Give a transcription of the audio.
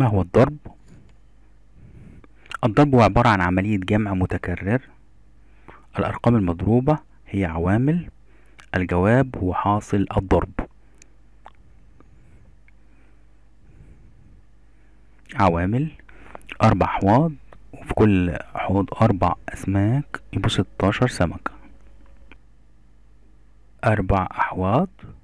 ما هو الضرب الضرب هو عبارة عن عملية جمع متكرر الأرقام المضروبة هي عوامل الجواب هو حاصل الضرب عوامل أربع حواض وفي كل حوض أربع أسماك يبقوا ستاشر سمكة أربع أحواض